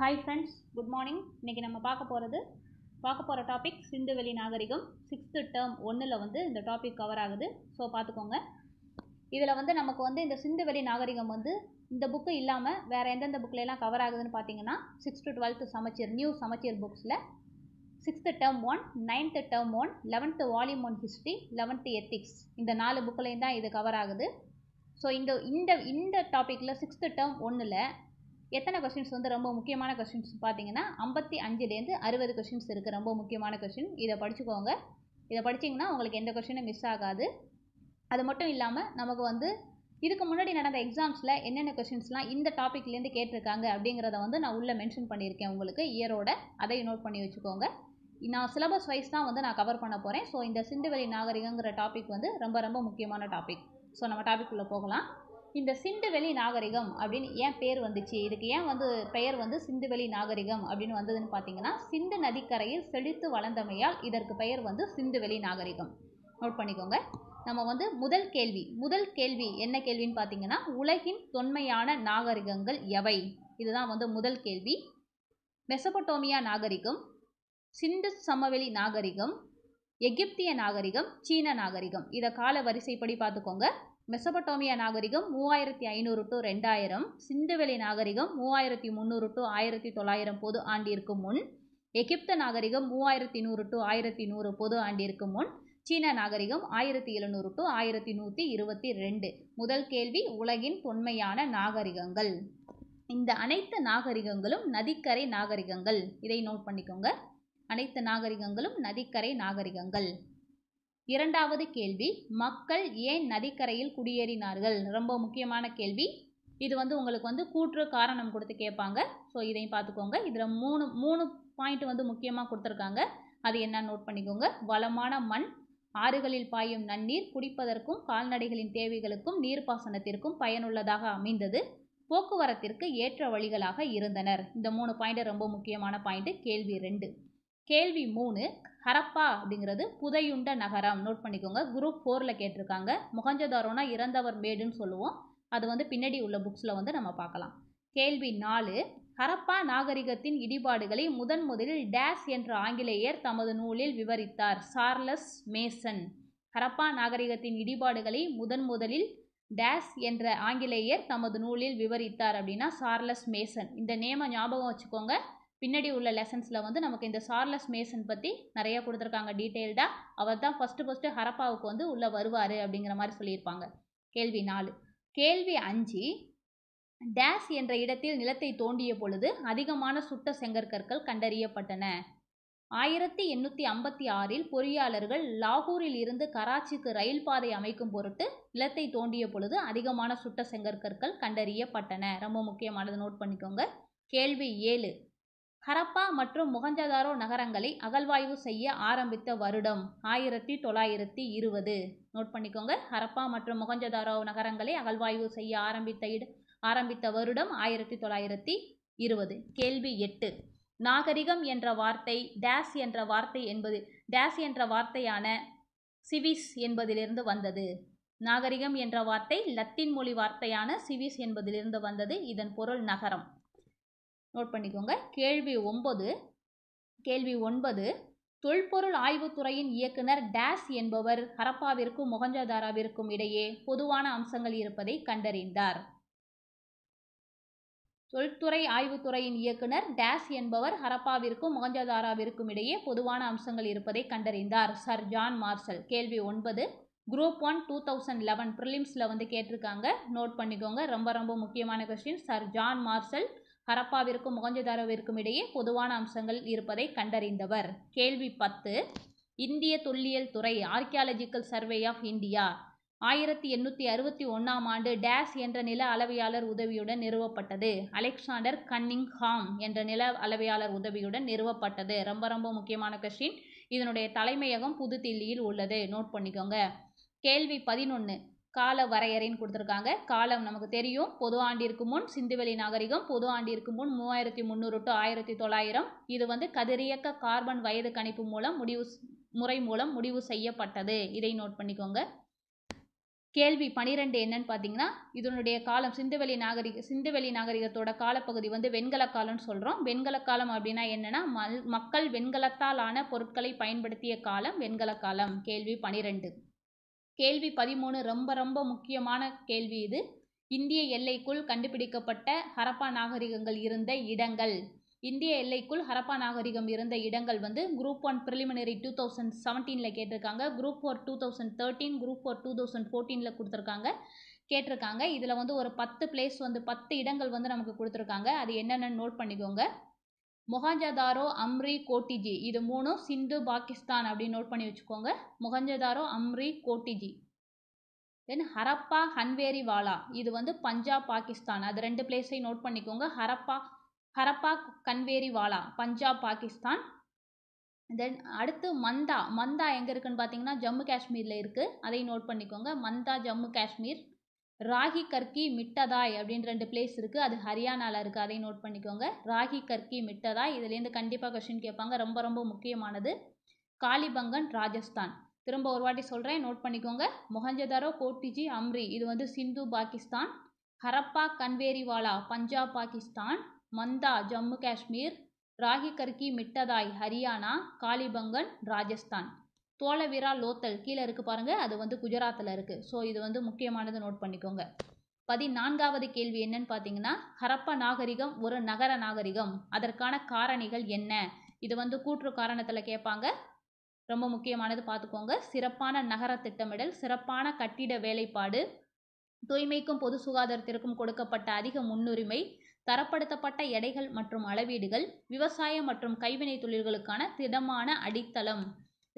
hi friends good morning இன்றைக்கி நம்ம பார்க்க போகிறது பார்க்க போகிற டாபிக் வெளி நாகரிகம் சிக்ஸ்த்து டேர்ம் ஒன்றில் வந்து இந்த டாபிக் கவர் ஆகுது ஸோ பார்த்துக்கோங்க இதில் வந்து நமக்கு வந்து இந்த சிந்துவெளி நாகரிகம் வந்து இந்த புக்கு இல்லாமல் வேறு எந்தெந்த புக்லலாம் கவர் ஆகுதுன்னு பார்த்தீங்கன்னா சிக்ஸ் டு டுவெல்த்து சமச்சீர் நியூ சமச்சீர் புக்ஸில் sixth term one ninth term one eleventh volume one history eleventh ethics இந்த நாலு புக்லேயும் தான் இது கவர் ஆகுது ஸோ இந்த இந்த இந்த டாப்பிக்கில் சிக்ஸ்த்து டேர்ம் ஒன்றில் எத்தனை கொஷின்ஸ் வந்து ரொம்ப முக்கியமான கொஷின்ஸ் பார்த்தீங்கன்னா ஐம்பத்தி அஞ்சுலேருந்து அறுபது கொஷின்ஸ் இருக்குது ரொம்ப முக்கியமான கொஷின் இதை படிச்சுக்கோங்க இதை படித்தீங்கன்னா உங்களுக்கு எந்த கொஷினும் மிஸ் ஆகாது அது மட்டும் இல்லாமல் நமக்கு வந்து இதுக்கு முன்னாடி நடந்த எக்ஸாம்ஸில் என்னென்ன கொஷின்ஸ்லாம் இந்த டாப்பிக்லேருந்து கேட்டிருக்காங்க அப்படிங்கிறத வந்து நான் உள்ளே மென்ஷன் பண்ணியிருக்கேன் உங்களுக்கு இயரோட அதையும் நோட் பண்ணி வச்சுக்கோங்க நான் சிலபஸ் வைஸ் தான் வந்து நான் கவர் பண்ண போகிறேன் ஸோ இந்த சிந்துவெளி நாகரிகங்கிற டாபிக் வந்து ரொம்ப ரொம்ப முக்கியமான டாபிக் ஸோ நம்ம டாபிக் உள்ளே போகலாம் இந்த சிந்துவெளி நாகரிகம் அப்படின்னு ஏன் பேர் வந்துச்சு இதுக்கு ஏன் வந்து பெயர் வந்து சிந்துவெளி நாகரிகம் அப்படின்னு வந்ததுன்னு பார்த்தீங்கன்னா சிந்து நதிக்கரையில் செழித்து வளர்ந்தமையால் இதற்கு பெயர் வந்து சிந்துவெளி நாகரிகம் நோட் பண்ணிக்கோங்க நம்ம வந்து முதல் கேள்வி முதல் கேள்வி என்ன கேள்வின்னு பார்த்தீங்கன்னா உலகின் தொன்மையான நாகரிகங்கள் எவை இதுதான் வந்து முதல் கேள்வி மெசபட்டோமியா நாகரிகம் சிந்து சமவெளி நாகரிகம் எகிப்திய நாகரிகம் சீன நாகரிகம் இதை கால வரிசைப்படி பார்த்துக்கோங்க மெசபட்டோமியா நாகரிகம் மூவாயிரத்தி ஐநூறு டு ரெண்டாயிரம் சிந்துவெளி நாகரிகம் மூவாயிரத்தி முந்நூறு டு ஆயிரத்தி தொள்ளாயிரம் பொது ஆண்டிற்கு முன் எகிப்த நாகரிகம் மூவாயிரத்தி நூறு டு ஆயிரத்தி நூறு பொது ஆண்டிற்கு முன் சீன நாகரிகம் ஆயிரத்தி எழுநூறு டு ஆயிரத்தி நூற்றி இருபத்தி ரெண்டு முதல் கேள்வி உலகின் தொன்மையான நாகரிகங்கள் இந்த அனைத்து நாகரிகங்களும் நதிக்கரை நாகரிகங்கள் இதை நோட் பண்ணிக்கோங்க அனைத்து நாகரிகங்களும் நதிக்கரை நாகரிகங்கள் இரண்டாவது கேள்வி மக்கள் ஏன் நதிக்கரையில் குடியேறினார்கள் ரொம்ப முக்கியமான கேள்வி இது வந்து உங்களுக்கு வந்து கூற்று காரணம் கொடுத்து கேட்பாங்க ஸோ இதையும் பார்த்துக்கோங்க இதில் மூணு மூணு பாயிண்ட் வந்து முக்கியமாக கொடுத்துருக்காங்க அது என்ன நோட் பண்ணிக்கோங்க வளமான மண் ஆறுகளில் பாயும் நன்னீர் குடிப்பதற்கும் கால்நடைகளின் தேவைகளுக்கும் நீர்ப்பாசனத்திற்கும் பயனுள்ளதாக அமைந்தது போக்குவரத்திற்கு ஏற்ற வழிகளாக இருந்தனர் இந்த மூணு பாயிண்ட் ரொம்ப முக்கியமான பாயிண்ட் கேள்வி ரெண்டு கேள்வி மூணு ஹரப்பா அப்படிங்கிறது புதையுண்ட நகரம் நோட் பண்ணிக்கோங்க குரூப் ஃபோரில் கேட்டிருக்காங்க முகஞ்சதாரோனா இறந்தவர் மேடுன்னு சொல்லுவோம் அது வந்து பின்னாடி உள்ள புக்ஸில் வந்து நம்ம பார்க்கலாம் கேள்வி நாலு ஹரப்பா நாகரிகத்தின் இடிபாடுகளை முதன் முதலில் டேஸ் என்ற ஆங்கிலேயர் தமது நூலில் விவரித்தார் சார்லஸ் மேசன் ஹரப்பா நாகரிகத்தின் இடிபாடுகளை முதன் முதலில் டேஸ் என்ற ஆங்கிலேயர் தமது நூலில் விவரித்தார் அப்படின்னா சார்லஸ் மேசன் இந்த நேமை ஞாபகம் வச்சுக்கோங்க பின்னாடி உள்ள லெசன்ஸில் வந்து நமக்கு இந்த சார்லஸ் மேசன் பற்றி நிறையா கொடுத்துருக்காங்க டீட்டெயில்டாக அவர் தான் ஃபஸ்ட்டு ஃபஸ்ட்டு ஹரப்பாவுக்கு வந்து உள்ளே வருவார் அப்படிங்கிற மாதிரி சொல்லியிருப்பாங்க கேள்வி நாலு கேள்வி அஞ்சு டேஸ் என்ற இடத்தில் நிலத்தை தோண்டிய பொழுது அதிகமான சுட்ட செங்கற்கற்கள் கண்டறியப்பட்டன ஆயிரத்தி எண்ணூற்றி ஐம்பத்தி ஆறில் பொறியாளர்கள் லாகூரில் இருந்து கராச்சிக்கு ரயில் பாதை அமைக்கும் பொருட்டு நிலத்தை தோண்டிய பொழுது அதிகமான சுட்ட செங்கற்கற்கள் கண்டறியப்பட்டன ரொம்ப முக்கியமானது நோட் பண்ணிக்கோங்க கேள்வி ஏழு ஹரப்பா மற்றும் முகஞ்சதாரோ நகரங்களை அகழ்வாய்வு செய்ய ஆரம்பித்த வருடம் ஆயிரத்தி தொள்ளாயிரத்தி இருபது நோட் பண்ணிக்கோங்க ஹரப்பா மற்றும் முகஞ்சதாரோ நகரங்களை அகழ்வாய்வு செய்ய ஆரம்பித்த ஆரம்பித்த வருடம் ஆயிரத்தி தொள்ளாயிரத்தி இருபது கேள்வி எட்டு நாகரிகம் என்ற வார்த்தை டேஸ் என்ற வார்த்தை என்பது டேஸ் என்ற வார்த்தையான சிவிஸ் என்பதிலிருந்து வந்தது நாகரிகம் என்ற வார்த்தை லத்தின் மொழி வார்த்தையான சிவிஸ் என்பதிலிருந்து வந்தது இதன் பொருள் நகரம் நோட் பண்ணிக்கோங்க கேள்வி ஒன்பது கேள்வி ஒன்பது தொல்பொருள் ஆய்வுத்துறையின் இயக்குனர் டேஸ் என்பவர் ஹரப்பாவிற்கும் மொகஞ்சதாராவிற்கும் இடையே பொதுவான அம்சங்கள் இருப்பதை கண்டறிந்தார் தொல்துறை ஆய்வுத்துறையின் இயக்குனர் டேஸ் என்பவர் ஹரப்பாவிற்கும் மொகஞ்சதாராவிற்கும் இடையே பொதுவான அம்சங்கள் இருப்பதை கண்டறிந்தார் சர் ஜான் மார்சல் கேள்வி ஒன்பது group one two thousand eleven ப்ரிலிம்ஸில் வந்து கேட்டிருக்காங்க நோட் பண்ணிக்கோங்க ரொம்ப ரொம்ப முக்கியமான கொஸ்டின் சர் ஜான் மார்சல் ஹரப்பாவிற்கும் மொகஞ்சதாரோவிற்கும் இடையே பொதுவான அம்சங்கள் இருப்பதை கண்டறிந்தவர் கேள்வி பத்து இந்திய தொல்லியல் துறை ஆர்கியாலஜிக்கல் சர்வே ஆஃப் இந்தியா ஆயிரத்தி எண்ணூற்றி அறுபத்தி ஒன்றாம் ஆண்டு டேஸ் என்ற நில அளவையாளர் உதவியுடன் நிறுவப்பட்டது அலெக்சாண்டர் கன்னிங்ஹாம் என்ற நில அளவையாளர் உதவியுடன் நிறுவப்பட்டது ரொம்ப ரொம்ப முக்கியமான கொஸ்டின் இதனுடைய தலைமையகம் புதுதில்லியில் உள்ளது நோட் பண்ணிக்கோங்க கேள்வி பதினொன்று கால வரையறைன்னு கொடுத்துருக்காங்க காலம் நமக்கு தெரியும் பொது ஆண்டிற்கு முன் சிந்துவெளி நாகரிகம் பொது ஆண்டிற்கு முன் மூவாயிரத்தி முந்நூறு டு ஆயிரத்தி தொள்ளாயிரம் இது வந்து கதிரியக்க கார்பன் வயது கணிப்பு மூலம் முடிவு முறை மூலம் முடிவு செய்யப்பட்டது இதை நோட் பண்ணிக்கோங்க கேள்வி பனிரெண்டு என்னன்னு பார்த்தீங்கன்னா இதனுடைய காலம் சிந்துவெளி நாகரிக சிந்துவெளி நாகரிகத்தோட காலப்பகுதி வந்து வெண்கல காலம்னு சொல்கிறோம் வெண்கல காலம் அப்படின்னா என்னென்னா மக்கள் வெண்கலத்தால் ஆன பொருட்களை பயன்படுத்திய காலம் வெண்கல காலம் கேள்வி பனிரெண்டு கேள்வி பதிமூணு ரொம்ப ரொம்ப முக்கியமான கேள்வி இது இந்திய எல்லைக்குள் கண்டுபிடிக்கப்பட்ட ஹரப்பா நாகரிகங்கள் இருந்த இடங்கள் இந்திய எல்லைக்குள் ஹரப்பா நாகரிகம் இருந்த இடங்கள் வந்து group one preliminary two thousand செவன்டீனில் கேட்டிருக்காங்க group four two thousand thirteen group four two thousand ஃபோர்டீனில் கொடுத்துருக்காங்க கேட்டிருக்காங்க இதில் வந்து ஒரு பத்து பிளேஸ் வந்து பத்து இடங்கள் வந்து நமக்கு கொடுத்துருக்காங்க அது என்னென்னு நோட் பண்ணிக்கோங்க மொஹஞ்சதாரோ அம்ரி கோட்டிஜி இது மூணும் சிந்து பாகிஸ்தான் அப்படின்னு நோட் பண்ணி வச்சுக்கோங்க மொஹஞ்சதாரோ அம்ரி கோட்டிஜி தென் ஹரப்பா ஹன்வேரி வாலா இது வந்து பஞ்சாப் பாகிஸ்தான் அது ரெண்டு பிளேஸையும் நோட் பண்ணிக்கோங்க ஹரப்பா ஹரப்பா கன்வேரி வாலா பஞ்சாப் பாகிஸ்தான் தென் அடுத்து மந்தா மந்தா எங்கே இருக்குன்னு பார்த்தீங்கன்னா ஜம்மு காஷ்மீரில் இருக்குது அதையும் நோட் பண்ணிக்கோங்க மந்தா ஜம்மு காஷ்மீர் ராகி கர்கி மிட்டதாய் அப்படின்ற ரெண்டு பிளேஸ் இருக்குது அது ஹரியானாவில் இருக்குது அதையும் நோட் பண்ணிக்கோங்க ராகி கர்கி மிட்டதாய் இதுலேருந்து கண்டிப்பாக கொஷின் கேட்பாங்க ரொம்ப ரொம்ப முக்கியமானது காலிபங்கன் ராஜஸ்தான் திரும்ப ஒரு வாட்டி சொல்கிறேன் நோட் பண்ணிக்கோங்க மொஹஞ்சதாரோ கோட்டிஜி அம்ரி இது வந்து சிந்து பாகிஸ்தான் ஹரப்பா கன்வேரிவாலா பஞ்சாப் பாகிஸ்தான் மந்தா ஜம்மு காஷ்மீர் ராகி கர்கி மிட்டதாய் ஹரியானா காலிபங்கன் ராஜஸ்தான் தோலவிரா லோத்தல் கீழே இருக்குது பாருங்கள் அது வந்து குஜராத்தில் இருக்குது ஸோ இது வந்து முக்கியமானது நோட் பண்ணிக்கோங்க பதினான்காவது கேள்வி என்னன்னு பார்த்தீங்கன்னா ஹரப்பா நாகரிகம் ஒரு நகர நாகரிகம் அதற்கான காரணிகள் என்ன இது வந்து கூற்று காரணத்தில் கேட்பாங்க ரொம்ப முக்கியமானது பார்த்துக்கோங்க சிறப்பான நகர திட்டமிடல் சிறப்பான கட்டிட வேலைப்பாடு தூய்மைக்கும் பொது சுகாதாரத்திற்கும் கொடுக்கப்பட்ட அதிக முன்னுரிமை தரப்படுத்தப்பட்ட எடைகள் மற்றும் அளவீடுகள் விவசாயம் மற்றும் கைவினை தொழில்களுக்கான திடமான அடித்தளம்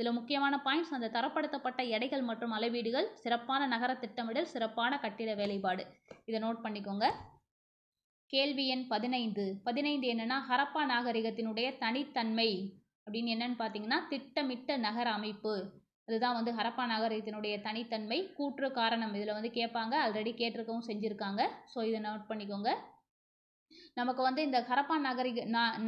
இதில் முக்கியமான பாயிண்ட்ஸ் அந்த தரப்படுத்தப்பட்ட எடைகள் மற்றும் அளவீடுகள் சிறப்பான நகர திட்டமிடல் சிறப்பான கட்டிட வேலைப்பாடு இதை நோட் பண்ணிக்கோங்க கேள்வி எண் பதினைந்து பதினைந்து என்னென்னா ஹரப்பா நாகரிகத்தினுடைய தனித்தன்மை அப்படின்னு என்னன்னு பார்த்தீங்கன்னா திட்டமிட்ட நகர அமைப்பு அதுதான் வந்து ஹரப்பா நாகரிகத்தினுடைய தனித்தன்மை கூற்று காரணம் இதில் வந்து கேட்பாங்க ஆல்ரெடி கேட்டிருக்கவும் செஞ்சுருக்காங்க ஸோ இதை நோட் பண்ணிக்கோங்க நமக்கு வந்து இந்த ஹரப்பா நகரி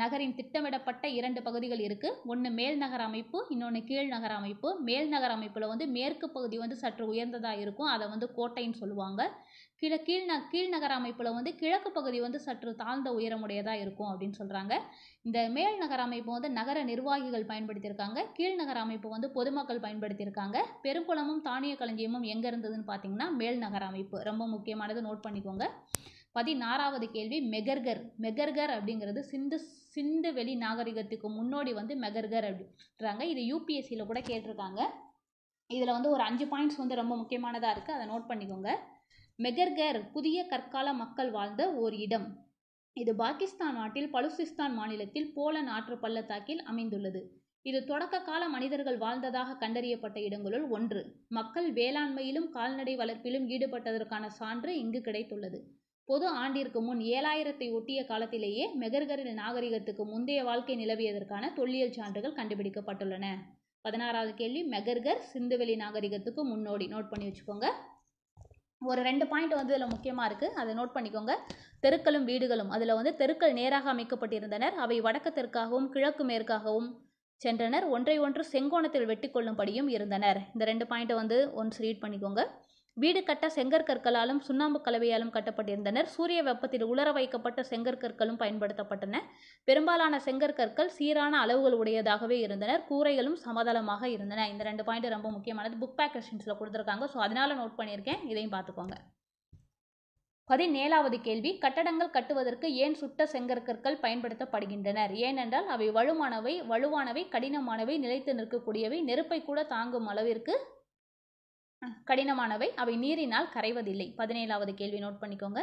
நகரின் திட்டமிடப்பட்ட இரண்டு பகுதிகள் இருக்குது ஒன்று மேல் நகர அமைப்பு இன்னொன்று கீழ் நகர அமைப்பு மேல் நகர அமைப்பில் வந்து மேற்கு பகுதி வந்து சற்று உயர்ந்ததாக இருக்கும் அதை வந்து கோட்டைன்னு சொல்லுவாங்க கீழே கீழ் ந கீழ் நகர அமைப்பில் வந்து கிழக்கு பகுதி வந்து சற்று தாழ்ந்த உயரமுடையதாக இருக்கும் அப்படின்னு சொல்கிறாங்க இந்த மேல் நகர அமைப்பு வந்து நகர நிர்வாகிகள் பயன்படுத்தியிருக்காங்க கீழ் நகர அமைப்பு வந்து பொதுமக்கள் பயன்படுத்தியிருக்காங்க பெருங்குளமும் தானிய களஞ்சியமும் எங்கே இருந்ததுன்னு பார்த்தீங்கன்னா மேல் நகர அமைப்பு ரொம்ப முக்கியமானது நோட் பண்ணிக்கோங்க பதினாறாவது கேள்வி மெகர்கர் மெகர்கர் அப்படிங்கிறது சிந்து சிந்து வெளி நாகரிகத்துக்கு முன்னோடி வந்து மெகர்கர் அப்படின்றாங்க இது யூபிஎஸ்சியில் கூட கேட்டிருக்காங்க இதில் வந்து ஒரு அஞ்சு பாயிண்ட்ஸ் வந்து ரொம்ப முக்கியமானதாக இருக்குது அதை நோட் பண்ணிக்கோங்க மெகர்கர் புதிய கற்கால மக்கள் வாழ்ந்த ஓர் இடம் இது பாகிஸ்தான் நாட்டில் பலுசிஸ்தான் மாநிலத்தில் போலன் ஆற்று பள்ளத்தாக்கில் அமைந்துள்ளது இது தொடக்க கால மனிதர்கள் வாழ்ந்ததாக கண்டறியப்பட்ட இடங்களுள் ஒன்று மக்கள் வேளாண்மையிலும் கால்நடை வளர்ப்பிலும் ஈடுபட்டதற்கான சான்று இங்கு கிடைத்துள்ளது பொது ஆண்டிற்கு முன் ஏழாயிரத்தை ஒட்டிய காலத்திலேயே மெகர்கரில் நாகரிகத்துக்கு முந்தைய வாழ்க்கை நிலவியதற்கான தொல்லியல் சான்றுகள் கண்டுபிடிக்கப்பட்டுள்ளன பதினாறாவது கேள்வி மெகர்கர் சிந்துவெளி நாகரிகத்துக்கு முன்னோடி நோட் பண்ணி வச்சுக்கோங்க ஒரு ரெண்டு பாயிண்ட் வந்து இதில் முக்கியமாக இருக்குது அதை நோட் பண்ணிக்கோங்க தெருக்களும் வீடுகளும் அதில் வந்து தெருக்கள் நேராக அமைக்கப்பட்டிருந்தனர் அவை வடக்கு தெற்காகவும் கிழக்கு மேற்காகவும் சென்றனர் ஒன்றை ஒன்று செங்கோணத்தில் வெட்டி கொள்ளும்படியும் இருந்தனர் இந்த ரெண்டு பாயிண்ட்டை வந்து ஒன்ஸ் ரீட் பண்ணிக்கோங்க வீடு கட்ட செங்கற்கற்களாலும் சுண்ணாம்பு கலவையாலும் கட்டப்பட்டிருந்தனர் சூரிய வெப்பத்தில் உலர வைக்கப்பட்ட செங்கற்கற்களும் பயன்படுத்தப்பட்டன பெரும்பாலான செங்கற்கற்கள் சீரான அளவுகள் உடையதாகவே இருந்தனர் கூரைகளும் சமதளமாக இருந்தன இந்த ரெண்டு பாயிண்ட் ரொம்ப முக்கியமானது புக் பேக் கொஸ்டின்ஸில் கொடுத்துருக்காங்க ஸோ அதனால் நோட் பண்ணியிருக்கேன் இதையும் பார்த்துக்கோங்க பதினேழாவது கேள்வி கட்டடங்கள் கட்டுவதற்கு ஏன் சுட்ட செங்கற்கற்கள் பயன்படுத்தப்படுகின்றனர் ஏனென்றால் அவை வலுவானவை வலுவானவை கடினமானவை நிலைத்து நிற்கக்கூடியவை நெருப்பை கூட தாங்கும் அளவிற்கு கடினமானவை அவை நீரினால் கரைவதில்லை பதினேழாவது கேள்வி நோட் பண்ணிக்கோங்க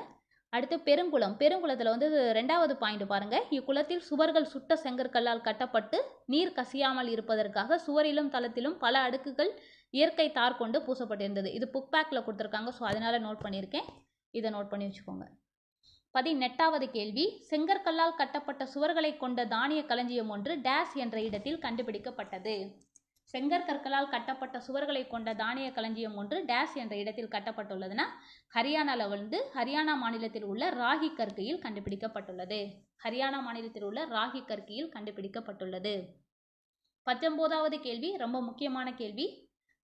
அடுத்து பெருங்குளம் பெருங்குளத்தில் வந்து ரெண்டாவது பாயிண்ட் பாருங்கள் இக்குளத்தில் சுவர்கள் சுட்ட செங்கற்கல்லால் கட்டப்பட்டு நீர் கசியாமல் இருப்பதற்காக சுவரிலும் தளத்திலும் பல அடுக்குகள் இயற்கை தார் கொண்டு பூசப்பட்டிருந்தது இது புக் பேக்கில் கொடுத்துருக்காங்க ஸோ அதனால் நோட் பண்ணியிருக்கேன் இதை நோட் பண்ணி வச்சுக்கோங்க பதினெட்டாவது கேள்வி செங்கற்கல்லால் கட்டப்பட்ட சுவர்களை கொண்ட தானிய களஞ்சியம் ஒன்று டேஸ் என்ற இடத்தில் கண்டுபிடிக்கப்பட்டது செங்கற்கற்களால் கட்டப்பட்ட சுவர்களை கொண்ட தானிய களஞ்சியம் ஒன்று டேஷ் என்ற இடத்தில் கட்டப்பட்டுள்ளதுன்னா ஹரியானாவில் வந்து ஹரியானா மாநிலத்தில் உள்ள ராகி கற்கையில் கண்டுபிடிக்கப்பட்டுள்ளது ஹரியானா மாநிலத்தில் உள்ள ராகி கற்கையில் கண்டுபிடிக்கப்பட்டுள்ளது பத்தொன்பதாவது கேள்வி ரொம்ப முக்கியமான கேள்வி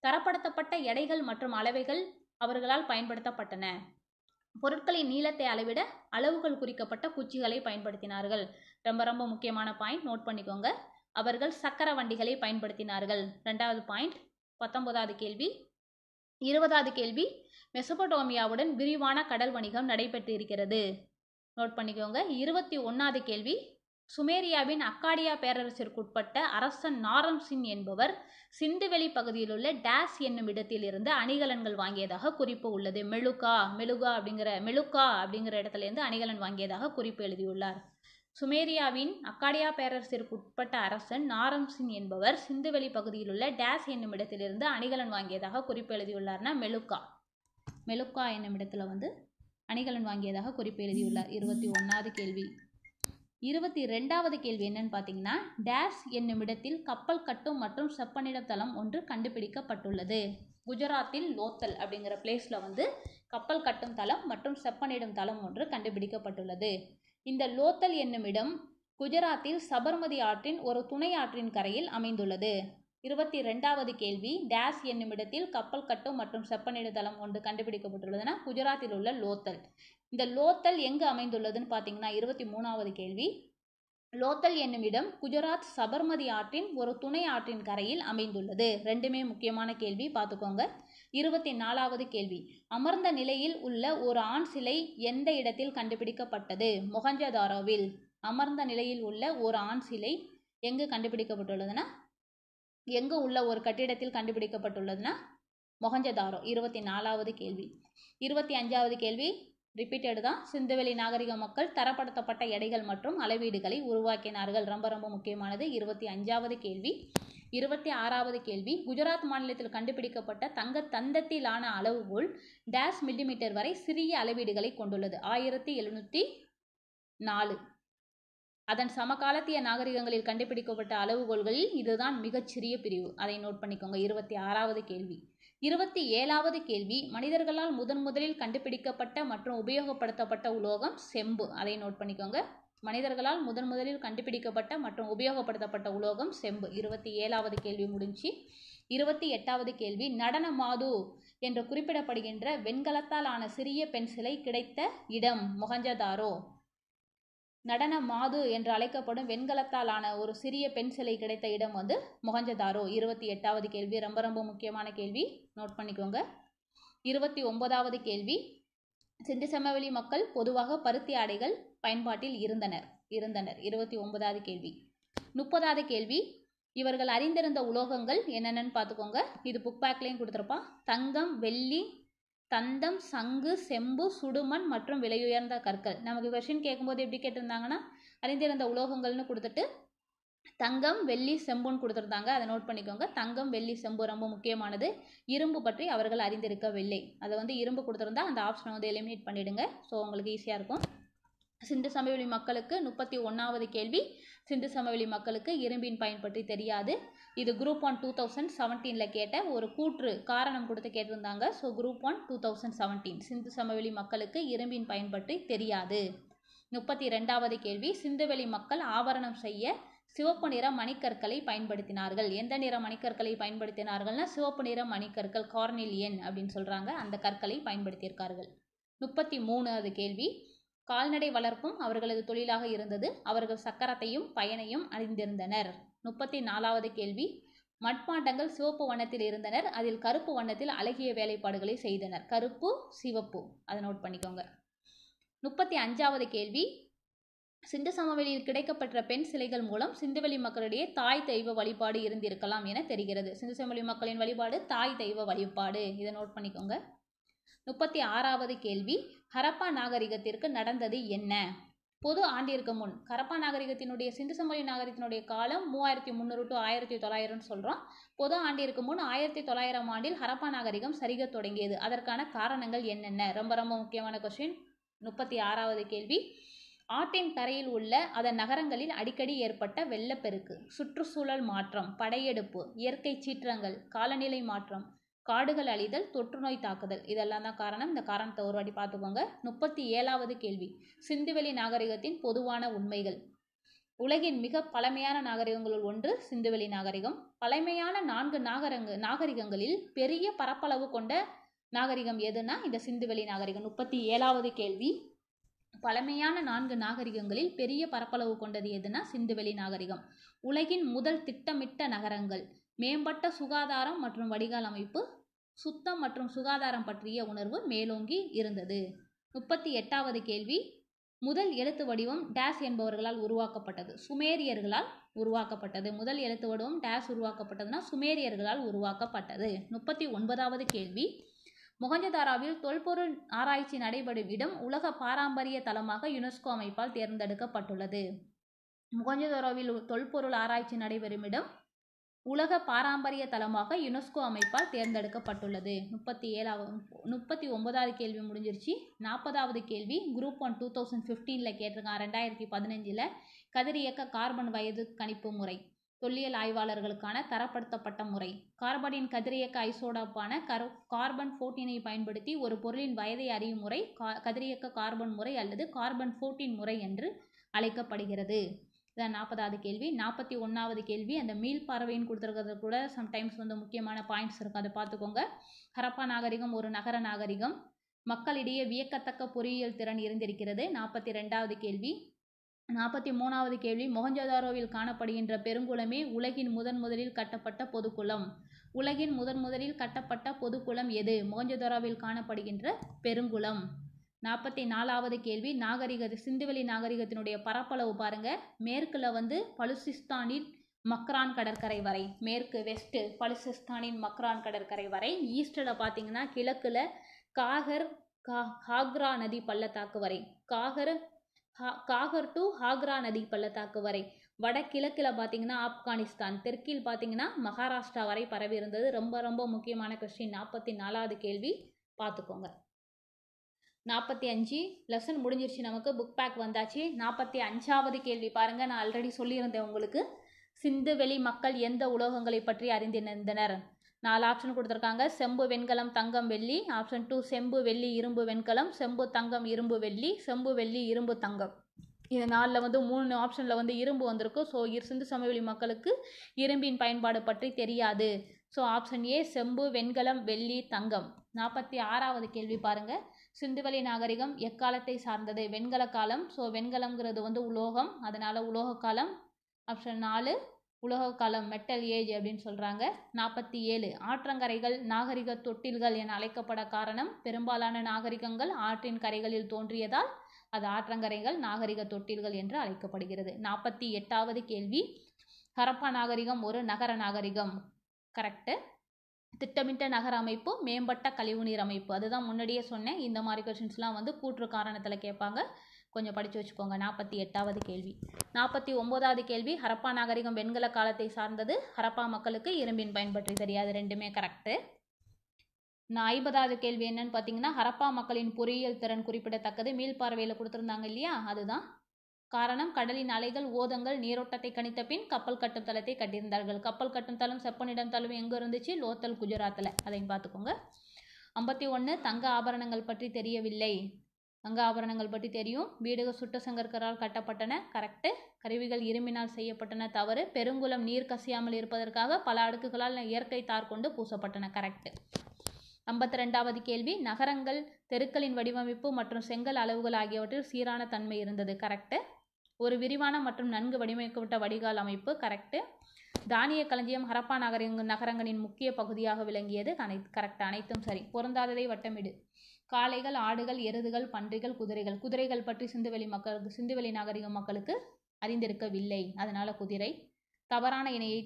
தரப்படுத்தப்பட்ட எடைகள் மற்றும் அளவைகள் அவர்களால் பயன்படுத்தப்பட்டன பொருட்களின் நீளத்தை அளவிட அளவுகள் குறிக்கப்பட்ட குச்சிகளை பயன்படுத்தினார்கள் ரொம்ப ரொம்ப முக்கியமான பாயிண்ட் நோட் பண்ணிக்கோங்க அவர்கள் சக்கர வண்டிகளை பயன்படுத்தினார்கள் ரெண்டாவது பாயிண்ட் பத்தொன்பதாவது கேள்வி இருபதாவது கேள்வி மெசபடோமியாவுடன் விரிவான கடல் வணிகம் நடைபெற்று இருக்கிறது நோட் பண்ணிக்கோங்க இருபத்தி ஒன்றாவது கேள்வி சுமேரியாவின் அக்காடியா பேரரசிற்குட்பட்ட அரசன் நாரம் சிங் என்பவர் சிந்துவெளி பகுதியிலுள்ள டேஸ் என்னும் இருந்து அணிகலன்கள் வாங்கியதாக குறிப்பு உள்ளது மெழுகா மெழுகா அப்படிங்கிற மெழுக்கா அப்படிங்கிற இடத்துலேருந்து அணிகலன் வாங்கியதாக குறிப்பு எழுதியுள்ளார் சுமேரியாவின் அக்காடியா பேரரசிற்கு உட்பட்ட அரசன் நாரம் சிங் என்பவர் சிந்துவெளி பகுதியில் உள்ள டேஸ் என்னும் இடத்திலிருந்து அணிகலன் வாங்கியதாக குறிப்பு எழுதியுள்ளார்னா மெலுக்கா மெலுக்கா என்னும் இடத்துல வந்து அணிகலன் வாங்கியதாக குறிப்பு எழுதியுள்ளார் இருபத்தி ஒன்றாவது கேள்வி இருபத்தி ரெண்டாவது கேள்வி என்னன்னு பார்த்தீங்கன்னா டேஸ் என்னும் இடத்தில் கப்பல் கட்டும் மற்றும் செப்பனிடம் தளம் ஒன்று கண்டுபிடிக்கப்பட்டுள்ளது குஜராத்தில் லோத்தல் அப்படிங்கிற பிளேஸில் வந்து கப்பல் கட்டும் தளம் மற்றும் செப்பனிடும் தளம் ஒன்று கண்டுபிடிக்கப்பட்டுள்ளது இந்த லோத்தல் என்னுமிடம் குஜராத்தில் சபர்மதி ஆற்றின் ஒரு துணை ஆற்றின் கரையில் அமைந்துள்ளது இருபத்தி ரெண்டாவது கேள்வி டேஸ் என்னுமிடத்தில் கப்பல் கட்டும் மற்றும் செப்பனிடு தளம் ஒன்று கண்டுபிடிக்கப்பட்டுள்ளதுன்னா குஜராத்தில் உள்ள லோத்தல் இந்த லோத்தல் எங்கு அமைந்துள்ளதுன்னு பார்த்தீங்கன்னா இருபத்தி மூணாவது கேள்வி லோத்தல் என்னும் இடம் குஜராத் சபர்மதி ஆற்றின் ஒரு துணை ஆற்றின் கரையில் அமைந்துள்ளது ரெண்டுமே முக்கியமான கேள்வி பார்த்துக்கோங்க இருபத்தி நாலாவது கேள்வி அமர்ந்த நிலையில் உள்ள ஒரு ஆண் சிலை எந்த இடத்தில் கண்டுபிடிக்கப்பட்டது மொஹஞ்சதாரோவில் அமர்ந்த நிலையில் உள்ள ஒரு ஆண் சிலை எங்கு கண்டுபிடிக்கப்பட்டுள்ளதுன்னா எங்கு உள்ள ஒரு கட்டிடத்தில் கண்டுபிடிக்கப்பட்டுள்ளதுன்னா மொஹஞ்சதாரோ இருபத்தி நாலாவது கேள்வி இருபத்தி அஞ்சாவது கேள்வி ரிப்பீட்டடு தான் சிந்துவெளி நாகரிக மக்கள் தரப்படுத்தப்பட்ட எடைகள் மற்றும் அளவீடுகளை உருவாக்கினார்கள் ரொம்ப ரொம்ப முக்கியமானது இருபத்தி அஞ்சாவது கேள்வி இருபத்தி ஆறாவது கேள்வி குஜராத் மாநிலத்தில் கண்டுபிடிக்கப்பட்ட தங்க தந்தத்திலான அளவுகோல் டேஷ் மில்லிமீட்டர் வரை சிறிய அளவீடுகளை கொண்டுள்ளது ஆயிரத்தி எழுநூற்றி நாலு அதன் சமகாலத்திய நாகரிகங்களில் கண்டுபிடிக்கப்பட்ட அளவுகோள்களில் இதுதான் மிகச்சிறிய பிரிவு அதை நோட் பண்ணிக்கோங்க இருபத்தி ஆறாவது கேள்வி இருபத்தி ஏழாவது கேள்வி மனிதர்களால் முதன் முதலில் கண்டுபிடிக்கப்பட்ட மற்றும் உபயோகப்படுத்தப்பட்ட உலோகம் செம்பு அதை நோட் பண்ணிக்கோங்க மனிதர்களால் முதன் முதலில் கண்டுபிடிக்கப்பட்ட மற்றும் உபயோகப்படுத்தப்பட்ட உலோகம் செம்பு இருபத்தி ஏழாவது கேள்வி முடிஞ்சு இருபத்தி எட்டாவது கேள்வி நடன மாது என்று குறிப்பிடப்படுகின்ற வெண்கலத்தால் ஆன சிறிய பென்சிலை கிடைத்த இடம் மொகஞ்சதாரோ நடன மாது என்று அழைக்கப்படும் வெண்கலத்தால் ஆன ஒரு சிறிய பெண் சிலை கிடைத்த இடம் வந்து முகஞ்சதாரோ இருபத்தி எட்டாவது கேள்வி ரொம்ப ரொம்ப முக்கியமான கேள்வி நோட் பண்ணிக்கோங்க இருபத்தி ஒன்பதாவது கேள்வி சிந்து சமவெளி மக்கள் பொதுவாக பருத்தி ஆடைகள் பயன்பாட்டில் இருந்தனர் இருந்தனர் இருபத்தி ஒன்பதாவது கேள்வி முப்பதாவது கேள்வி இவர்கள் அறிந்திருந்த உலோகங்கள் என்னென்னு பார்த்துக்கோங்க இது புக் பேக்லேயும் கொடுத்துருப்பான் தங்கம் வெள்ளி தந்தம் சங்கு செம்பு சுடுமண் மற்றும் விலையுயர்ந்த கற்கள் நமக்கு கொஷின் கேட்கும்போது எப்படி கேட்டிருந்தாங்கன்னா அறிந்திருந்த உலோகங்கள்னு கொடுத்துட்டு தங்கம் வெள்ளி செம்புன்னு கொடுத்துருந்தாங்க அதை நோட் பண்ணிக்கோங்க தங்கம் வெள்ளி செம்பு ரொம்ப முக்கியமானது இரும்பு பற்றி அவர்கள் அறிந்திருக்கவில்லை அதை வந்து இரும்பு கொடுத்துருந்தா அந்த ஆப்ஷனை வந்து எலிமினேட் பண்ணிவிடுங்க ஸோ உங்களுக்கு ஈஸியாக இருக்கும் சிந்து சமவெளி மக்களுக்கு முப்பத்தி ஒன்றாவது கேள்வி சிந்து சமவெளி மக்களுக்கு இரும்பின் பயன் பற்றி தெரியாது இது குரூப் ஒன் டூ தௌசண்ட் செவன்டீனில் கேட்ட ஒரு கூற்று காரணம் கொடுத்து கேட்டிருந்தாங்க so group one two thousand seventeen Sindhu சமவெளி மக்களுக்கு இரும்பின் பயன் பற்றி தெரியாது முப்பத்தி ரெண்டாவது கேள்வி சிந்துவெளி மக்கள் ஆவரணம் செய்ய சிவப்பு நிற மணிக்கற்களை பயன்படுத்தினார்கள் எந்த நிற மணிக்கற்களை பயன்படுத்தினார்கள்னா சிவப்பு நிற மணிக்கற்கள் கார்னிலியன் அப்படின்னு சொல்கிறாங்க அந்த கற்களை பயன்படுத்தியிருக்கார்கள் முப்பத்தி மூணாவது கேள்வி கால்நடை வளர்ப்பும் அவர்களது தொழிலாக இருந்தது அவர்கள் சக்கரத்தையும் பயனையும் அறிந்திருந்தனர் முப்பத்தி நாலாவது கேள்வி மட்பாண்டங்கள் சிவப்பு வண்ணத்தில் இருந்தனர் அதில் கருப்பு வண்ணத்தில் அழகிய வேலைப்பாடுகளை செய்தனர் கருப்பு சிவப்பு அதை நோட் பண்ணிக்கோங்க முப்பத்தி அஞ்சாவது கேள்வி சிந்து சமவெளியில் கிடைக்கப்பட்ட பெண் சிலைகள் மூலம் சிந்துவெளி மக்களிடையே தாய் தெய்வ வழிபாடு இருந்திருக்கலாம் என தெரிகிறது சிந்து சமவெளி மக்களின் வழிபாடு தாய் தெய்வ வழிபாடு இதை நோட் பண்ணிக்கோங்க முப்பத்தி ஆறாவது கேள்வி ஹரப்பா நாகரிகத்திற்கு நடந்தது என்ன பொது ஆண்டிற்கு முன் கரப்பா நாகரிகத்தினுடைய சிந்து சமவெளி நாகரிகத்தினுடைய காலம் மூவாயிரத்தி முந்நூறு டு ஆயிரத்தி தொள்ளாயிரம்னு சொல்கிறோம் பொது ஆண்டிற்கு முன் ஆயிரத்தி தொள்ளாயிரம் ஆண்டில் ஹரப்பா நாகரிகம் சரிக தொடங்கியது அதற்கான காரணங்கள் என்னென்ன ரொம்ப ரொம்ப முக்கியமான கொஸ்டின் முப்பத்தி ஆறாவது கேள்வி ஆற்றின் கரையில் உள்ள அதன் நகரங்களில் அடிக்கடி ஏற்பட்ட வெள்ளப்பெருக்கு சுற்றுச்சூழல் மாற்றம் படையெடுப்பு இயற்கை சீற்றங்கள் காலநிலை மாற்றம் காடுகள் அழிதல் தொற்றுநோய் தாக்குதல் இதெல்லாம் தான் காரணம் இந்த காரணத்தை ஒரு வாட்டி பார்த்துக்கோங்க முப்பத்தி ஏழாவது கேள்வி சிந்துவெளி நாகரிகத்தின் பொதுவான உண்மைகள் உலகின் மிக பழமையான நாகரிகங்களுள் ஒன்று சிந்துவெளி நாகரிகம் பழமையான நான்கு நாகரங்க நாகரிகங்களில் பெரிய பரப்பளவு கொண்ட நாகரிகம் எதுனா இந்த சிந்துவெளி நாகரிகம் முப்பத்தி ஏழாவது கேள்வி பழமையான நான்கு நாகரிகங்களில் பெரிய பரப்பளவு கொண்டது எதுனா சிந்துவெளி நாகரிகம் உலகின் முதல் திட்டமிட்ட நகரங்கள் மேம்பட்ட சுகாதாரம் மற்றும் வடிகால் அமைப்பு சுத்தம் மற்றும் சுகாதாரம் பற்றிய உணர்வு மேலோங்கி இருந்தது முப்பத்தி எட்டாவது கேள்வி முதல் எழுத்து வடிவம் டேஸ் என்பவர்களால் உருவாக்கப்பட்டது சுமேரியர்களால் உருவாக்கப்பட்டது முதல் எழுத்து வடிவம் டேஸ் உருவாக்கப்பட்டதுன்னா சுமேரியர்களால் உருவாக்கப்பட்டது முப்பத்தி ஒன்பதாவது கேள்வி மொகஞ்சதாராவில் தொல்பொருள் ஆராய்ச்சி நடைபெறும் இடம் உலக பாரம்பரிய தளமாக யுனெஸ்கோ அமைப்பால் தேர்ந்தெடுக்கப்பட்டுள்ளது மொகஞ்சதாராவில் தொல்பொருள் ஆராய்ச்சி நடைபெறும் இடம் உலக பாரம்பரிய தலமாக யுனெஸ்கோ அமைப்பால் தேர்ந்தெடுக்கப்பட்டுள்ளது முப்பத்தி ஏழாவது முப்பத்தி ஒன்பதாவது கேள்வி முடிஞ்சிருச்சு நாற்பதாவது கேள்வி குரூப் ஒன் டூ தௌசண்ட் ஃபிஃப்டீனில் கேட்டிருக்கான் ரெண்டாயிரத்தி பதினஞ்சில் கதிரியக்க கார்பன் வயது கணிப்பு முறை தொல்லியல் ஆய்வாளர்களுக்கான தரப்படுத்தப்பட்ட முறை கார்பனின் கதிரியக்க ஐசோடாப்பான கர் கார்பன் ஃபோர்டீனை பயன்படுத்தி ஒரு பொருளின் வயதை அறியும் முறை கதிரியக்க கார்பன் முறை அல்லது கார்பன் ஃபோர்டீன் முறை என்று அழைக்கப்படுகிறது இதான் நாற்பதாவது கேள்வி நாற்பத்தி ஒன்றாவது கேள்வி அந்த மீள் பறவைன்னு கொடுத்துருக்கிறது கூட சம்டைம்ஸ் வந்து முக்கியமான பாயிண்ட்ஸ் இருக்கும் அதை பார்த்துக்கோங்க ஹரப்பா நாகரிகம் ஒரு நகர நாகரிகம் மக்களிடையே வியக்கத்தக்க பொறியியல் திறன் இருந்திருக்கிறது நாற்பத்தி ரெண்டாவது கேள்வி நாற்பத்தி மூணாவது கேள்வி மொஹஞ்சதாரோவில் காணப்படுகின்ற பெருங்குளமே உலகின் முதன் முதலில் கட்டப்பட்ட பொதுக்குளம் உலகின் முதன் முதலில் கட்டப்பட்ட பொதுக்குளம் எது மொஹஞ்சதாரோவில் காணப்படுகின்ற பெருங்குளம் நாற்பத்தி நாலாவது கேள்வி நாகரிக சிந்துவெளி நாகரிகத்தினுடைய பரப்பளவு பாருங்க மேற்கில் வந்து பலுசிஸ்தானின் மக்ரான் கடற்கரை வரை மேற்கு வெஸ்ட்டு பலுசிஸ்தானின் மக்ரான் கடற்கரை வரை ஈஸ்டில் பார்த்தீங்கன்னா கிழக்கில் காகர் கா ஹாக்ரா நதி பள்ளத்தாக்கு வரை காகர் காகர் டு ஹாக்ரா நதி பள்ளத்தாக்கு வரை வடகிழக்கில் பார்த்தீங்கன்னா ஆப்கானிஸ்தான் தெற்கில் பார்த்தீங்கன்னா மகாராஷ்டிரா வரை பரவி இருந்தது ரொம்ப ரொம்ப முக்கியமான கொஸ்டின் நாற்பத்தி நாலாவது கேள்வி பார்த்துக்கோங்க நாற்பத்தி அஞ்சு லெசன் முடிஞ்சிருச்சு நமக்கு புக் பேக் வந்தாச்சு நாற்பத்தி அஞ்சாவது கேள்வி பாருங்கள் நான் ஆல்ரெடி சொல்லியிருந்தேன் உங்களுக்கு சிந்து வெளி மக்கள் எந்த உலோகங்களை பற்றி அறிந்திருந்தனர் நாலு ஆப்ஷன் கொடுத்துருக்காங்க செம்பு வெண்கலம் தங்கம் வெள்ளி ஆப்ஷன் டூ செம்பு வெள்ளி இரும்பு வெண்கலம் செம்பு தங்கம் இரும்பு வெள்ளி செம்பு வெள்ளி இரும்பு தங்கம் இது நாளில் வந்து மூணு ஆப்ஷனில் வந்து இரும்பு வந்திருக்கும் ஸோ சிந்து சமவெளி மக்களுக்கு இரும்பின் பயன்பாடு பற்றி தெரியாது ஸோ ஆப்ஷன் ஏ செம்பு வெண்கலம் வெள்ளி தங்கம் நாற்பத்தி ஆறாவது கேள்வி பாருங்கள் சிந்துவெளி நாகரிகம் எக்காலத்தை சார்ந்தது வெண்கல காலம் ஸோ வெண்கலம்ங்கிறது வந்து உலோகம் அதனால் உலோக காலம் ஆப்ஷன் நாலு உலோக காலம் மெட்டல் ஏஜ் அப்படின்னு சொல்கிறாங்க நாற்பத்தி ஏழு ஆற்றங்கரைகள் நாகரிக தொட்டில்கள் என அழைக்கப்பட காரணம் பெரும்பாலான நாகரிகங்கள் ஆற்றின் கரைகளில் தோன்றியதால் அது ஆற்றங்கரைகள் நாகரிக தொட்டில்கள் என்று அழைக்கப்படுகிறது நாற்பத்தி எட்டாவது கேள்வி ஹரப்பா நாகரிகம் ஒரு நகர நாகரிகம் கரெக்டு திட்டமிட்ட நகர அமைப்பு மேம்பட்ட கழிவுநீர் அமைப்பு அதுதான் முன்னாடியே சொன்னேன் இந்த மாதிரி கொஷின்ஸ்லாம் வந்து கூற்று காரணத்தில் கேட்பாங்க கொஞ்சம் படித்து வச்சுக்கோங்க நாற்பத்தி எட்டாவது கேள்வி நாற்பத்தி ஒம்போதாவது கேள்வி ஹரப்பா நாகரிகம் வெண்கல காலத்தை சார்ந்தது ஹரப்பா மக்களுக்கு இரும்பின் பயன்பற்றி தெரியாது ரெண்டுமே கரெக்டு நான் ஐம்பதாவது கேள்வி என்னன்னு பார்த்தீங்கன்னா ஹரப்பா மக்களின் பொறியியல் திறன் குறிப்பிடத்தக்கது மீள்பார்வையில் கொடுத்துருந்தாங்க இல்லையா அதுதான் காரணம் கடலின் அலைகள் ஓதங்கள் நீரோட்டத்தை கணித்த பின் கப்பல் கட்டும் தளத்தை கட்டியிருந்தார்கள் கப்பல் கட்டும் தளம் செப்பனிடம் தளம் எங்க இருந்துச்சு லோத்தல் குஜராத்தில் அதையும் பார்த்துக்கோங்க ஐம்பத்தி ஒன்று தங்க ஆபரணங்கள் பற்றி தெரியவில்லை தங்க ஆபரணங்கள் பற்றி தெரியும் வீடுகள் சுட்ட சங்கர்களால் கட்டப்பட்டன கரெக்டு கருவிகள் இரும்பினால் செய்யப்பட்டன தவறு பெருங்குளம் நீர் கசியாமல் இருப்பதற்காக பல அடுக்குகளால் இயற்கை தார் கொண்டு பூசப்பட்டன கரெக்டு ஐம்பத்தி ரெண்டாவது கேள்வி நகரங்கள் தெருக்களின் வடிவமைப்பு மற்றும் செங்கல் அளவுகள் ஆகியவற்றில் சீரான தன்மை இருந்தது கரெக்டு ஒரு விரிவான மற்றும் நன்கு வடிவமைக்கப்பட்ட வடிகால் அமைப்பு கரெக்டு தானிய களஞ்சியம் ஹரப்பா நகரங் நகரங்களின் முக்கிய பகுதியாக விளங்கியது அனை கரெக்ட் அனைத்தும் சரி பொருந்தாததை வட்டமிடு காளைகள் ஆடுகள் எருதுகள் பன்றிகள் குதிரைகள் குதிரைகள் பற்றி சிந்துவெளி மக்களுக்கு சிந்துவெளி நாகரிக மக்களுக்கு அறிந்திருக்கவில்லை அதனால் குதிரை தவறான இணையை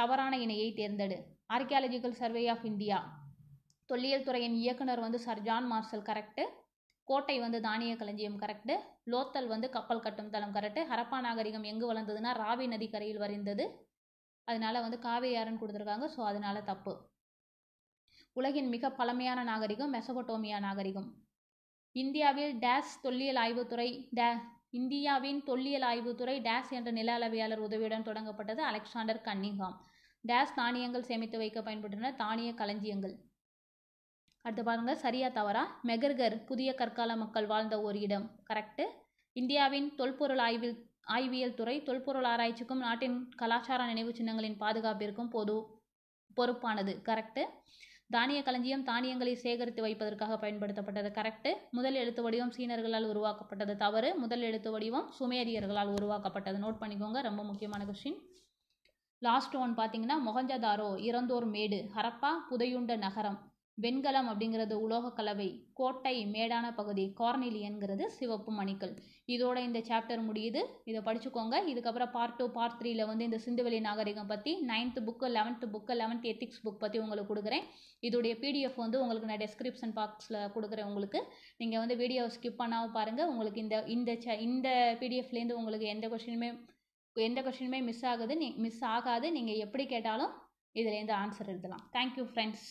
தவறான இணையை தேர்ந்தெடு ஆர்கியாலஜிக்கல் சர்வே ஆஃப் இந்தியா தொல்லியல் துறையின் இயக்குனர் வந்து சர்ஜான் மார்சல் கரெக்டு கோட்டை வந்து தானிய களஞ்சியம் கரெக்டு லோத்தல் வந்து கப்பல் கட்டும் தளம் கரெக்டு ஹரப்பா நாகரிகம் எங்கு வளர்ந்ததுன்னா ராவி நதிக்கரையில் வரைந்தது அதனால வந்து காவேரன் கொடுத்துருக்காங்க ஸோ அதனால தப்பு உலகின் மிக பழமையான நாகரிகம் மெசபட்டோமியா நாகரிகம் இந்தியாவில் டேஸ் தொல்லியல் ஆய்வுத்துறை டே இந்தியாவின் தொல்லியல் ஆய்வுத்துறை டேஸ் என்ற நில அளவியாளர் உதவியுடன் தொடங்கப்பட்டது அலெக்சாண்டர் கன்னிங்காம் டேஸ் தானியங்கள் சேமித்து வைக்க பயன்படுத்தின தானிய களஞ்சியங்கள் அடுத்து பாருங்க சரியா தவறா மெகர்கர் புதிய கற்கால மக்கள் வாழ்ந்த ஒரு இடம் கரெக்டு இந்தியாவின் தொல்பொருள் ஆய்வில் ஆய்வியல் துறை தொல்பொருள் ஆராய்ச்சிக்கும் நாட்டின் கலாச்சார நினைவு சின்னங்களின் பாதுகாப்பிற்கும் பொது பொறுப்பானது கரெக்டு தானிய களஞ்சியம் தானியங்களை சேகரித்து வைப்பதற்காக பயன்படுத்தப்பட்டது கரெக்டு முதல் எழுத்து வடிவம் சீனர்களால் உருவாக்கப்பட்டது தவறு முதல் எழுத்து வடிவம் சுமேரியர்களால் உருவாக்கப்பட்டது நோட் பண்ணிக்கோங்க ரொம்ப முக்கியமான கொஸ்டின் லாஸ்ட் ஒன் பார்த்தீங்கன்னா மொகஞ்சதாரோ இறந்தோர் மேடு ஹரப்பா புதையுண்ட நகரம் வெண்கலம் அப்படிங்கிறது உலோக கலவை கோட்டை மேடான பகுதி கார்னிலியன்கிறது சிவப்பு மணிக்கல் இதோட இந்த சாப்டர் முடியுது இதை படிச்சுக்கோங்க இதுக்கப்புறம் பார்ட் டூ பார்ட் த்ரீயில் வந்து இந்த சிந்துவெளி நாகரிகம் பற்றி ninth book eleventh book eleventh ethics book பற்றி உங்களுக்கு கொடுக்குறேன் இதோடைய பிடிஎஃப் வந்து உங்களுக்கு நான் டெஸ்கிரிப்ஷன் பாக்ஸில் கொடுக்குறேன் உங்களுக்கு நீங்கள் வந்து வீடியோ ஸ்கிப் பண்ணாமல் பாருங்கள் உங்களுக்கு இந்த இந்த ச இந்த பிடிஎஃப்லேருந்து உங்களுக்கு எந்த கொஷினுமே எந்த கொஷினுமே மிஸ் ஆகுது நீ மிஸ் ஆகாது நீங்கள் எப்படி கேட்டாலும் இதுலேருந்து ஆன்சர் எழுதலாம் தேங்க்யூ ஃப்ரெண்ட்ஸ்